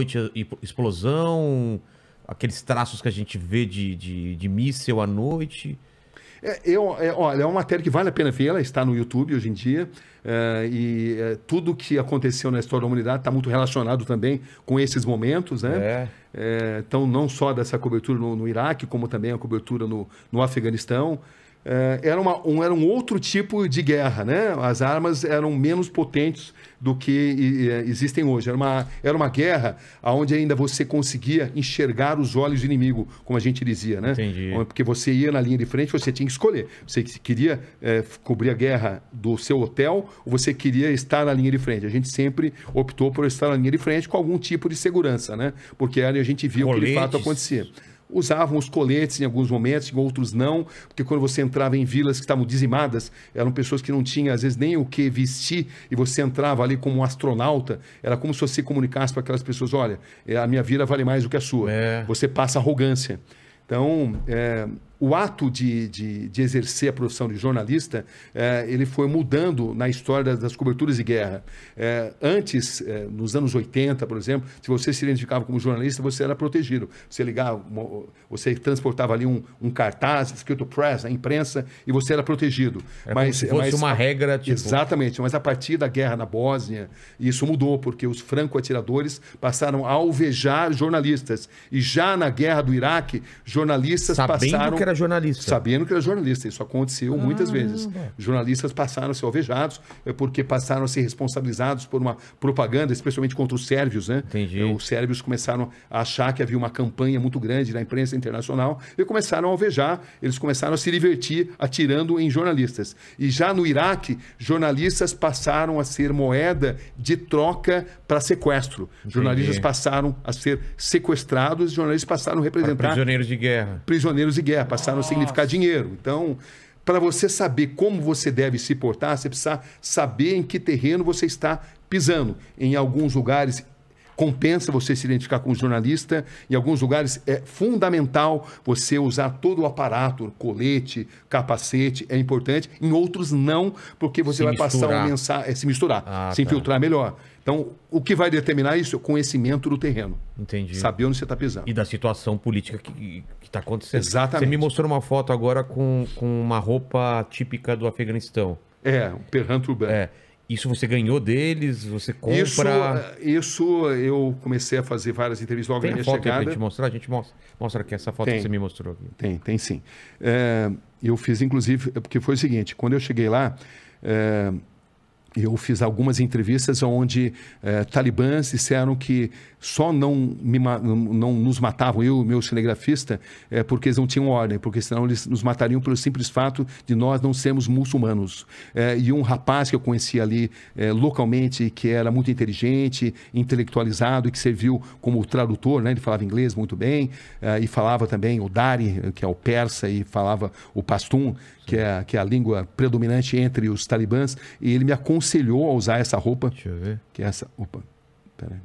noite explosão, aqueles traços que a gente vê de, de, de míssel à noite. É, eu, é, olha, é uma matéria que vale a pena ver, ela está no YouTube hoje em dia, é, e é, tudo que aconteceu na história da humanidade está muito relacionado também com esses momentos, né? É. Eh, então, não só dessa cobertura no, no Iraque, como também a cobertura no, no Afeganistão. É, era, uma, um, era um outro tipo de guerra, né? As armas eram menos potentes do que e, e, é, existem hoje. Era uma, era uma guerra onde ainda você conseguia enxergar os olhos do inimigo, como a gente dizia, né? Entendi. Porque você ia na linha de frente, você tinha que escolher. Você queria é, cobrir a guerra do seu hotel ou você queria estar na linha de frente. A gente sempre optou por estar na linha de frente com algum tipo de segurança, né? Porque ali a gente via Coletes. o que de fato acontecia usavam os coletes em alguns momentos, em outros não, porque quando você entrava em vilas que estavam dizimadas, eram pessoas que não tinham, às vezes, nem o que vestir, e você entrava ali como um astronauta, era como se você comunicasse para aquelas pessoas, olha, eh, a minha vila vale mais do que a sua. É. Você passa arrogância. Então, é, o ato de, de, de, exercer a profissão de jornalista é, ele foi mudando na história das, coberturas de guerra. É, antes, é, nos anos 80, por exemplo, se você se identificava como jornalista, você era protegido. Você ligava, você transportava ali um, um cartaz escrito press, a imprensa, e você era protegido. É mas se fosse mas, uma regra. Tipo... Exatamente, mas a partir da guerra na Bósnia, isso mudou, porque os franco-atiradores passaram a alvejar jornalistas. E já na guerra do Iraque, jornalistas Sabendo passaram era jornalista. Sabendo que era jornalista. Isso aconteceu ah, muitas vezes. É. Jornalistas passaram a ser alvejados é porque passaram a ser responsabilizados por uma propaganda, especialmente contra os sérvios. Né? Entendi. É, os sérvios começaram a achar que havia uma campanha muito grande na imprensa internacional e começaram a alvejar. Eles começaram a se divertir atirando em jornalistas. E já no Iraque, jornalistas passaram a ser moeda de troca para sequestro. Entendi. Jornalistas passaram a ser sequestrados, jornalistas passaram a representar. Para prisioneiros de guerra. Prisioneiros de guerra passaram a significa dinheiro. Então, para você saber como você deve se portar, você precisa saber em que terreno você está pisando. Em alguns lugares compensa você se identificar com o jornalista, em alguns lugares é fundamental você usar todo o aparato, colete, capacete, é importante. Em outros não, porque você se vai misturar. passar um mensagem, é, se misturar, ah, se tá. infiltrar melhor. Então, o que vai determinar isso é o conhecimento do terreno. Entendi. Saber onde você está pisando. E da situação política que está acontecendo. Exatamente. Você me mostrou uma foto agora com, com uma roupa típica do Afeganistão. É, um perranto urbano. É. Isso você ganhou deles? Você compra? Isso, é, isso eu comecei a fazer várias entrevistas logo tem na minha foto chegada. Tem mostrar? A gente mostra, mostra aqui essa foto tem, que você me mostrou. Aqui. Tem, tem sim. É, eu fiz, inclusive, é porque foi o seguinte, quando eu cheguei lá, é, eu fiz algumas entrevistas onde eh, talibãs disseram que só não, me, não nos matavam, eu e meu cinegrafista é porque eles não tinham ordem, porque senão eles nos matariam pelo simples fato de nós não sermos muçulmanos. Eh, e um rapaz que eu conheci ali localmente, que era muito inteligente, intelectualizado e que serviu como tradutor, né? ele falava inglês muito bem e falava também o Dari, que é o persa, e falava o Pashtun, que é, que é a língua predominante entre os talibãs, e ele me aconselhou aconselhou a usar essa roupa. Deixa eu ver. Que é essa. Opa, peraí.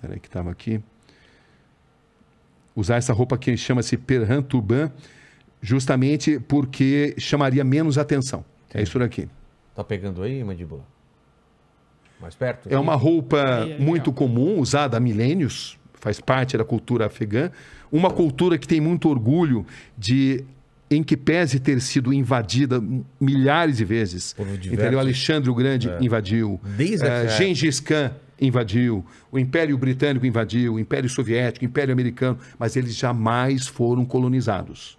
Peraí, que estava aqui. Usar essa roupa que chama-se Perhan Tuban, justamente porque chamaria menos atenção. Sim. É isso daqui. Tá pegando aí, mandíbula? Mais perto? É aí? uma roupa aí, aí, muito comum, usada há milênios, faz parte da cultura afegã. Uma cultura que tem muito orgulho de em que pese ter sido invadida milhares de vezes. Entendeu? Alexandre o Grande é. invadiu. Desde uh, Gengis Khan invadiu, o Império Britânico invadiu, o Império Soviético, o Império Americano, mas eles jamais foram colonizados.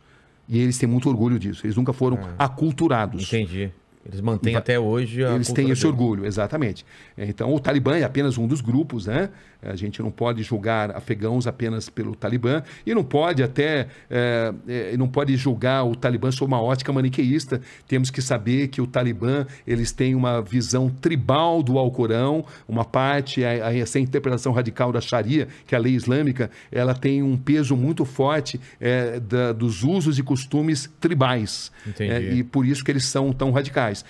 E eles têm muito orgulho disso. Eles nunca foram é. aculturados. Entendi. Eles mantêm e, até hoje a Eles têm esse dele. orgulho, exatamente. Então, o Talibã é apenas um dos grupos, né? A gente não pode julgar afegãos apenas pelo Talibã e não pode até é, é, não pode julgar o Talibã sob uma ótica maniqueísta. Temos que saber que o Talibã eles têm uma visão tribal do Alcorão, uma parte a, a, essa interpretação radical da Sharia, que é a lei islâmica, ela tem um peso muito forte é, da, dos usos e costumes tribais. e por isso que eles são tão radicais. Christ